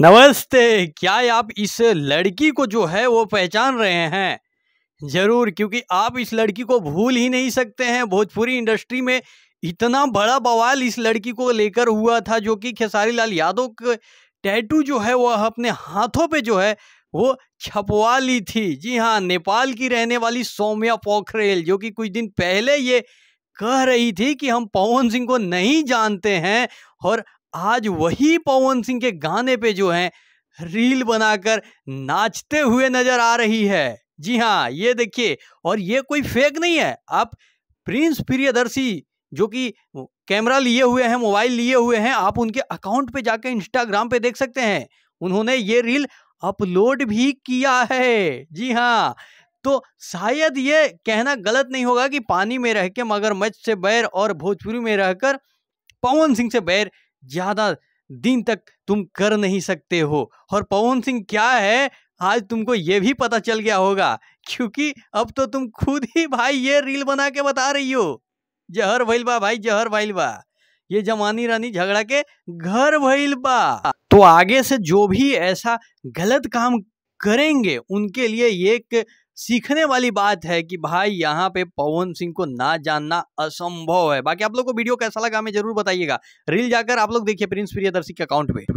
नमस्ते क्या आप इस लड़की को जो है वो पहचान रहे हैं जरूर क्योंकि आप इस लड़की को भूल ही नहीं सकते हैं भोजपुरी इंडस्ट्री में इतना बड़ा बवाल इस लड़की को लेकर हुआ था जो कि खेसारी लाल यादव के टैटू जो है वह अपने हाथों पे जो है वो छपवा ली थी जी हाँ नेपाल की रहने वाली सौम्या पोखरेल जो कि कुछ दिन पहले ये कह रही थी कि हम पवन सिंह को नहीं जानते हैं और आज वही पवन सिंह के गाने पे जो है रील बनाकर नाचते हुए नजर आ रही है जी हाँ ये देखिए और ये कोई फेक नहीं है आप प्रिंस प्रियदर्शी जो कि कैमरा लिए हुए हैं मोबाइल लिए हुए हैं आप उनके अकाउंट पे जाके इंस्टाग्राम पे देख सकते हैं उन्होंने ये रील अपलोड भी किया है जी हाँ तो शायद ये कहना गलत नहीं होगा कि पानी में रह के मगरमच्छ से बैर और भोजपुरी में रहकर पवन सिंह से बैर ज़्यादा दिन तक तुम कर नहीं सकते हो और पवन सिंह क्या है आज तुमको ये भी पता चल गया होगा क्योंकि अब तो तुम खुद ही भाई ये रील बना के बता रही हो जहर भैल बा भाई जहर भैल बा ये जमानी रानी झगड़ा के घर भैल बा तो आगे से जो भी ऐसा गलत काम करेंगे उनके लिए एक सीखने वाली बात है कि भाई यहाँ पे पवन सिंह को ना जानना असंभव है बाकी आप लोग को वीडियो कैसा लगा हमें जरूर बताइएगा रील जाकर आप लोग देखिए प्रिंस प्रियदर्शी के अकाउंट पे